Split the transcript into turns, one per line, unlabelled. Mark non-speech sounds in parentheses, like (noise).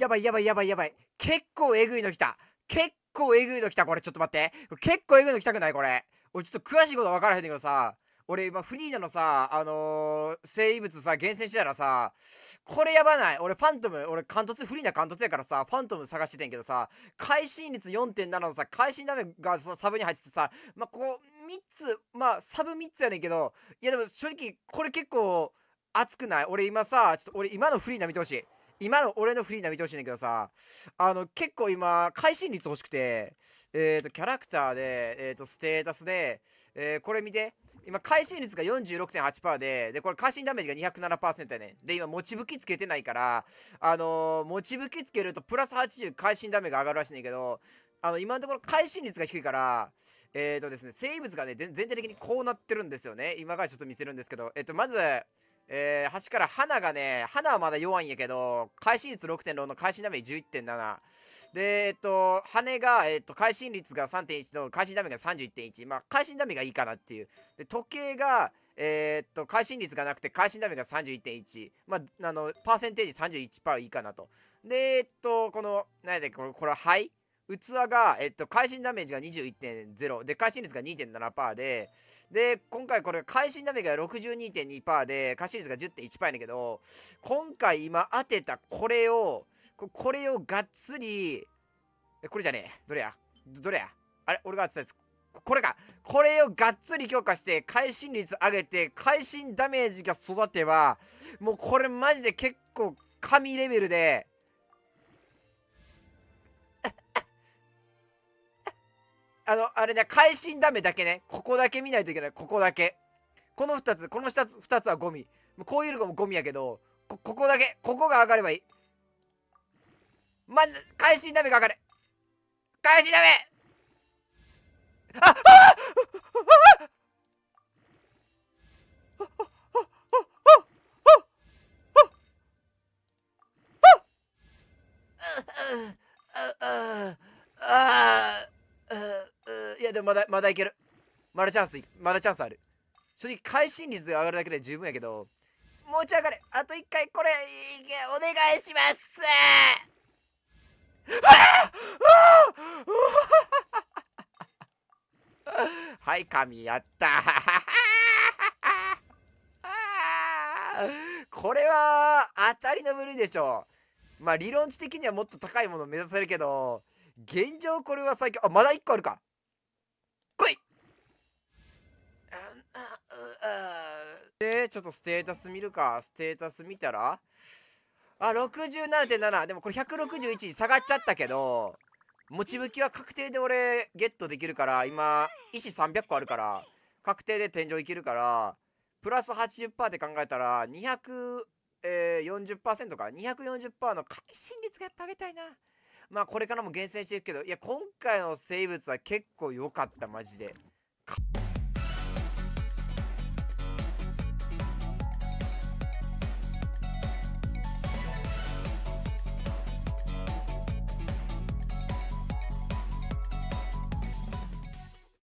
やばいやばいやばいやばい。結構えぐいの来た。結構えぐいの来た、これ。ちょっと待って。結構えぐいの来たくないこれ。俺ちょっと詳しいことわからへんけどさ。俺今フリーダのさ、あのー、生物さ、厳選してたらさ、これやばない。俺ファントム、俺貫突、フリーダ貫突やからさ、ファントム探しててんけどさ、会心率4.7のさ、会心ダメがそのサブに入っててさ、まあ、ここ3つ、まあ、サブ3つやねんけど、いやでも正直、これ結構熱くない俺今さ、ちょっと俺今のフリーダ見てほしい。今の俺のフリーな見てほしいんだけどさあの結構今会心率欲しくてえっ、ー、とキャラクターでえっ、ー、とステータスで、えー、これ見て今会心率が46.8%ででこれ会心ダメージが207%やねんで今持ち武器つけてないからあの持ち武器つけるとプラス80会心ダメージが上がるらしいんだけどあの今のところ会心率が低いからえっ、とですね生物がね全体的にこうなってるんですよね今からちょっと見せるんですけどえっ、とまずえー、橋から花がね、花はまだ弱いんやけど、会心率6.6の会心ダメージ11.7。で、えっと、羽が、えっと、会心率が3.1の会心ダメージが31.1。まあ、会心ダメージがいいかなっていう。で、時計が、えー、っと、会心率がなくて、会心ダメージが31.1。まあ、あの、パーセンテージ31%いいかなと。で、えっと、この、何やっけ、これ、これは器が、えっと、会心ダメージが21.0で会心率が2.7%でで今回これ会心ダメージが62.2%で会心率が10.1%やねんけど今回今当てたこれをこれをがっつりこれじゃねえどれやどれやあれ俺が当てたやつこれかこれをがっつり強化して会心率上げて会心ダメージが育てばもうこれマジで結構神レベルであの、あれね、会心ダメだけね。ここだけ見ないといけない。ここだけ。この2つ、この2つ、2つはゴミ。こういうのもゴミやけど、こ、ここだけ。ここが上がればいい。ま、会心ダメが上がる。会心ダメあ、ああああああああやでもまだまだいけるまだチャンスまだチャンスある正直会心率が上がるだけで十分やけど持ち上がれあと一回これいけお願いします (laughs) はい神やった (laughs) これは当たりの無理でしょうまあ理論値的にはもっと高いものを目指せるけど現状これは最強あまだ1個あるかで、ちょっとステータス見るか。ステータス見たらあ、67.7。でもこれ161下がっちゃったけど、持ち向きは確定で俺ゲットできるから、今、石300個あるから、確定で天井いけるから、プラス80%って考えたら、240%、えか。240%の会心率がやっぱ上げたいな。まあこれからも厳選していくけど、いや、今回の生物は結構良かった、マジで。